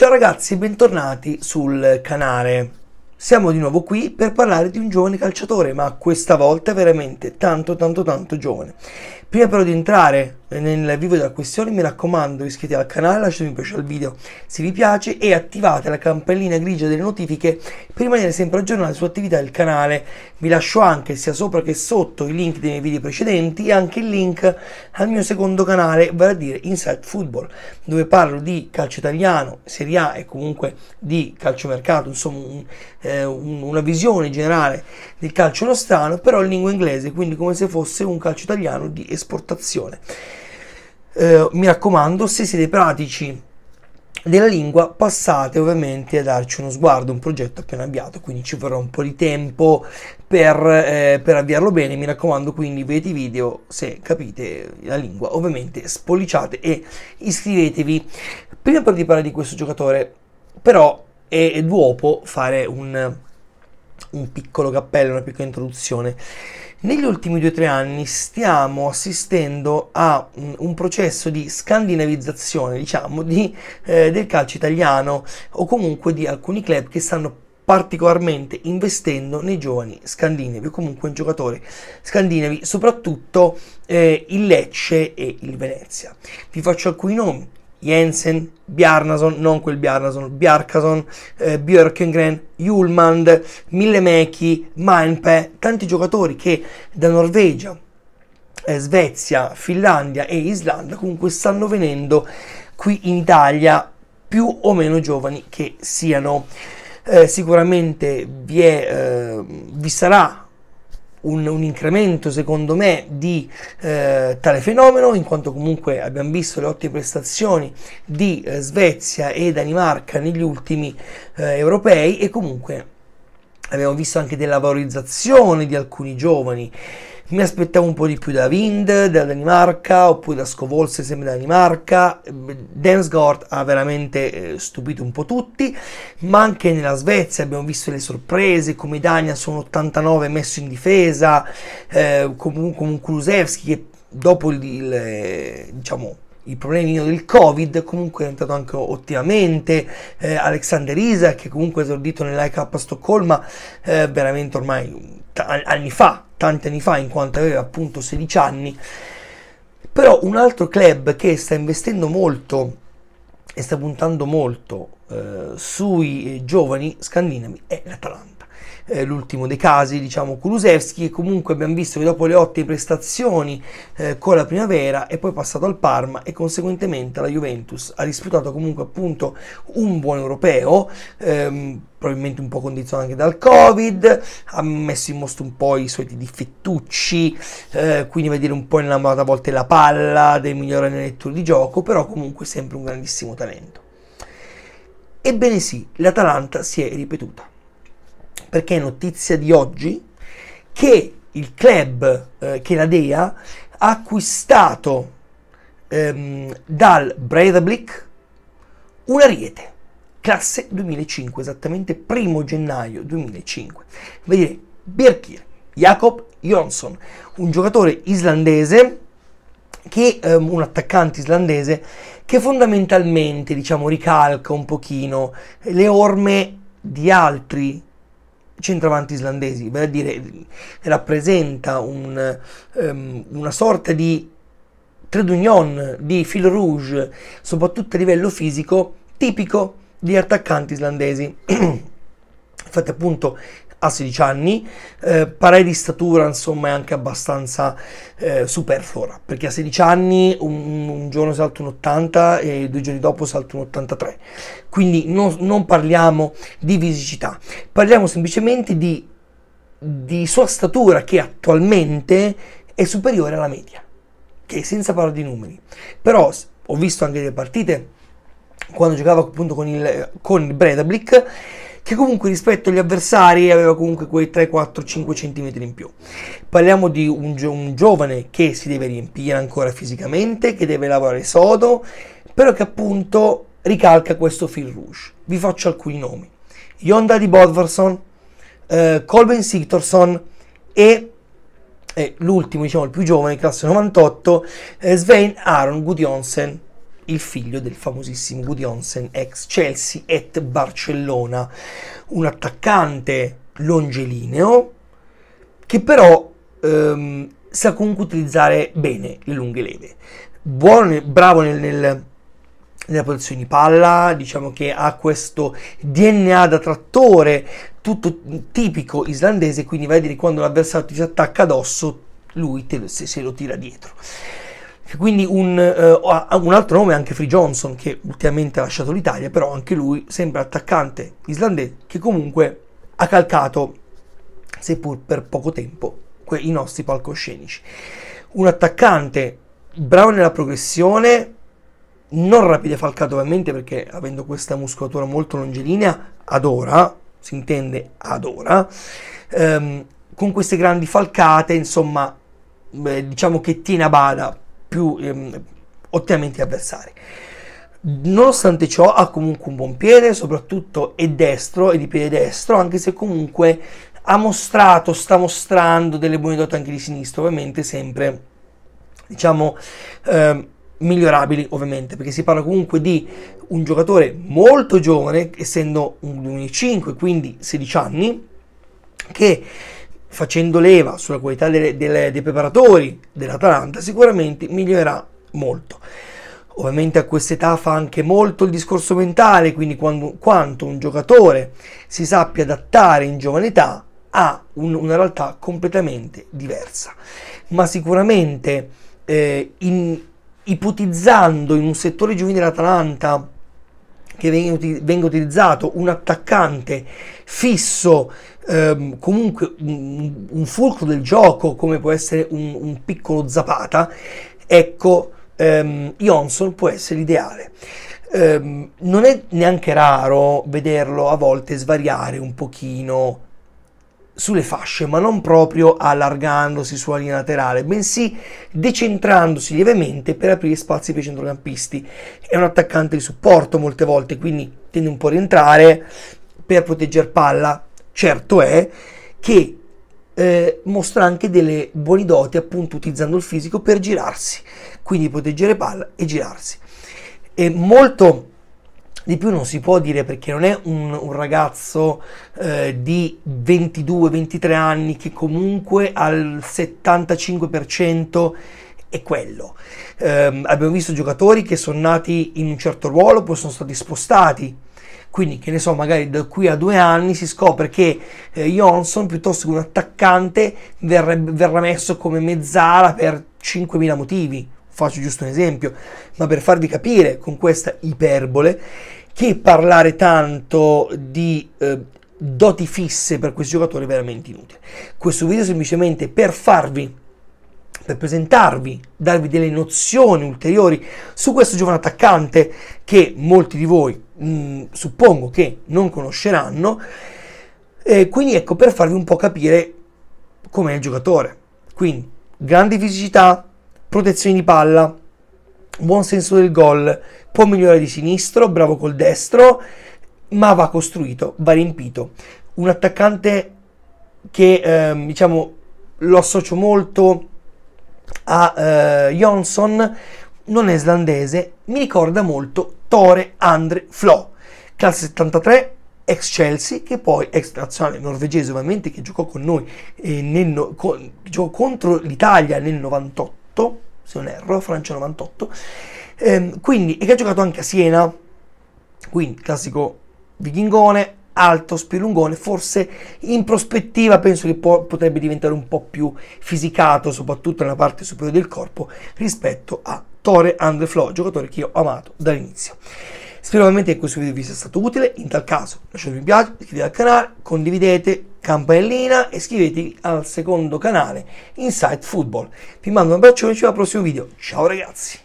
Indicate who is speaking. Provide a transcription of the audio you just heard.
Speaker 1: Ciao ragazzi, bentornati sul canale. Siamo di nuovo qui per parlare di un giovane calciatore, ma questa volta veramente tanto tanto tanto giovane. Prima però di entrare eh, nel vivo della questione mi raccomando iscrivetevi al canale lasciate un piace al video se vi piace e attivate la campanellina grigia delle notifiche per rimanere sempre aggiornati sull'attività del canale vi lascio anche sia sopra che sotto i link dei miei video precedenti e anche il link al mio secondo canale vale a dire Inside Football dove parlo di calcio italiano Serie A e comunque di calciomercato insomma un, eh, un, una visione generale del calcio nostrano però in lingua inglese quindi come se fosse un calcio italiano di esportazione eh, mi raccomando se siete pratici della lingua passate ovviamente a darci uno sguardo, un progetto appena avviato, quindi ci vorrà un po' di tempo per, eh, per avviarlo bene, mi raccomando quindi vedete i video se capite la lingua, ovviamente spolliciate e iscrivetevi. Prima però di parlare di questo giocatore, però è, è duopo fare un, un piccolo cappello, una piccola introduzione. Negli ultimi 2-3 anni stiamo assistendo a un processo di scandinavizzazione, diciamo, di, eh, del calcio italiano o comunque di alcuni club che stanno particolarmente investendo nei giovani scandinavi o comunque in giocatori scandinavi, soprattutto eh, il Lecce e il Venezia. Vi faccio alcuni nomi. Jensen, Bjarnason, non quel Bjarnason, Bjarkason, eh, Björkengren, Julmand, Millemäki, Manpe, tanti giocatori che da Norvegia, eh, Svezia, Finlandia e Islanda comunque stanno venendo qui in Italia più o meno giovani che siano. Eh, sicuramente vi, è, eh, vi sarà un, un, incremento secondo me di eh, tale fenomeno in quanto comunque abbiamo visto le ottime prestazioni di eh, Svezia e Danimarca negli ultimi eh, europei e comunque abbiamo visto anche della valorizzazione di alcuni giovani mi aspettavo un po' di più da Wind della Danimarca oppure da Scovolse sempre della Danimarca Dance Densgord ha veramente eh, stupito un po' tutti ma anche nella Svezia abbiamo visto le sorprese come Dania sono 89 messo in difesa eh, come, un Kulusevski che dopo il, il eh, diciamo il problemino del covid comunque è entrato anche ottimamente eh, Alexander Isaac che comunque è esordito nell'IK a Stoccolma eh, veramente ormai t- anni fa, tanti anni fa, in quanto aveva appunto 16 anni. Però un altro club che sta investendo molto e sta puntando molto eh, sui eh, giovani scandinavi è l'Atalanta eh, l'ultimo dei casi, diciamo Kulusevski, che comunque abbiamo visto che dopo le ottime prestazioni eh, con la primavera è poi passato al Parma e conseguentemente alla Juventus. Ha disputato comunque appunto un buon europeo, ehm, probabilmente un po' condizionato anche dal Covid, ha messo in mostro un po' i soliti difettucci, eh, quindi vedere un po' innamorata a volte la palla, dei migliori nelle letture di gioco, però comunque sempre un grandissimo talento. Ebbene sì, l'Atalanta si è ripetuta perché è notizia di oggi che il club, eh, che la DEA, ha acquistato ehm, dal Breidablik un ariete, classe 2005, esattamente primo gennaio 2005. Vedete, Birkir, Jakob Jonsson, un giocatore islandese che um, un attaccante islandese che fondamentalmente diciamo ricalca un pochino le orme di altri centravanti islandesi, vale a dire rappresenta un, um, una sorta di trade union, di fil rouge, soprattutto a livello fisico, tipico degli attaccanti islandesi. Infatti appunto ha 16 anni, eh, parei di statura insomma è anche abbastanza eh, superflua, perché a 16 anni un, un, giorno salta un 80 e due giorni dopo salta un 83, quindi non, non parliamo di fisicità, parliamo semplicemente di, di sua statura che attualmente è superiore alla media, che senza parlare di numeri, però ho visto anche delle partite quando giocava appunto con il, con il Breidablik che comunque rispetto agli avversari aveva comunque quei 3, 4, 5 cm in più. Parliamo di un, gio- un giovane che si deve riempire ancora fisicamente, che deve lavorare sodo, però che appunto ricalca questo fil rouge. Vi faccio alcuni nomi. Yonda di Bodvarsson, eh, Colben Sigtorsson e eh, l'ultimo, diciamo il più giovane, classe 98, eh, Svein Aaron Gudjonsen il figlio del famosissimo Woody Onsen, ex Chelsea et Barcellona, un attaccante longelineo che però ehm, sa comunque utilizzare bene le lunghe leve. Buono, bravo nel, nel nella posizione di palla, diciamo che ha questo DNA da trattore tutto tipico islandese, quindi vai a dire quando l'avversario ti si attacca addosso, lui lo, se, se lo tira dietro. Quindi un, uh, un, altro nome è anche Free Johnson che ultimamente ha lasciato l'Italia, però anche lui sembra attaccante islandese che comunque ha calcato, seppur per poco tempo, que- i nostri palcoscenici. Un attaccante bravo nella progressione, non rapida falcato ovviamente perché avendo questa muscolatura molto longilinea, ora, si intende adora, ehm, con queste grandi falcate, insomma, beh, diciamo che tiene a bada più ehm, ottimamente avversari. Nonostante ciò ha comunque un buon piede, soprattutto è destro, e di piede destro, anche se comunque ha mostrato, sta mostrando delle buone doti anche di sinistra, ovviamente sempre, diciamo, eh, migliorabili, ovviamente, perché si parla comunque di un giocatore molto giovane, essendo un 2005, quindi 16 anni, che facendo leva sulla qualità delle, delle, dei preparatori dell'Atalanta, sicuramente migliorerà molto. Ovviamente a quest'età fa anche molto il discorso mentale, quindi quando, quanto un giocatore si sappia adattare in giovane età a un, una realtà completamente diversa. Ma sicuramente eh, in, ipotizzando in un settore giovanile dell'Atalanta che venga utilizzato un attaccante fisso, ehm, comunque un, un, fulcro del gioco come può essere un, un piccolo Zapata, ecco, ehm, Johnson può essere l'ideale. Ehm, non è neanche raro vederlo a volte svariare un pochino sulle fasce, ma non proprio allargandosi sulla linea laterale, bensì decentrandosi lievemente per aprire spazi per i centrocampisti. È un attaccante di supporto molte volte, quindi tende un po' a rientrare per proteggere palla. Certo è che eh, mostra anche delle buone doti, appunto utilizzando il fisico per girarsi, quindi proteggere palla e girarsi. È molto di più non si può dire perché non è un, un ragazzo eh, di 22-23 anni che comunque al 75% è quello. Eh, abbiamo visto giocatori che sono nati in un certo ruolo, poi sono stati spostati. Quindi, che ne so, magari da qui a due anni si scopre che eh, Johnson piuttosto che un attaccante verrebbe, verrà messo come mezzala per 5.000 motivi faccio giusto un esempio, ma per farvi capire con questa iperbole che parlare tanto di eh, doti fisse per questi giocatori è veramente inutile. Questo video è semplicemente per farvi per presentarvi, darvi delle nozioni ulteriori su questo giovane attaccante che molti di voi mh, mm, suppongo che non conosceranno. E quindi ecco per farvi un po' capire com'è il giocatore. Quindi grande fisicità, protezione di palla, buon senso del gol, può migliorare di sinistro, bravo col destro, ma va costruito, va riempito. Un attaccante che eh, diciamo lo associo molto a eh, Johnson, non è islandese, mi ricorda molto Tore Andre Flo, classe 73, ex Chelsea, che poi ex nazionale norvegese ovviamente, che giocò con noi, eh, nel, con, giocò contro l'Italia nel 98 98, se non erro, Francia 98, ehm, quindi, e che ha giocato anche a Siena, quindi classico vichingone, alto, spilungone, forse in prospettiva penso che può, potrebbe diventare un po' più fisicato, soprattutto nella parte superiore del corpo, rispetto a Tore Andreflo, giocatore che io ho amato dall'inizio. Spero veramente che questo video vi sia stato utile, in tal caso lasciate un mi piace, iscrivetevi al canale, condividete, campanellina e iscrivetevi al secondo canale Insight Football. Vi mando un abbraccione e ci vediamo al prossimo video, ciao ragazzi!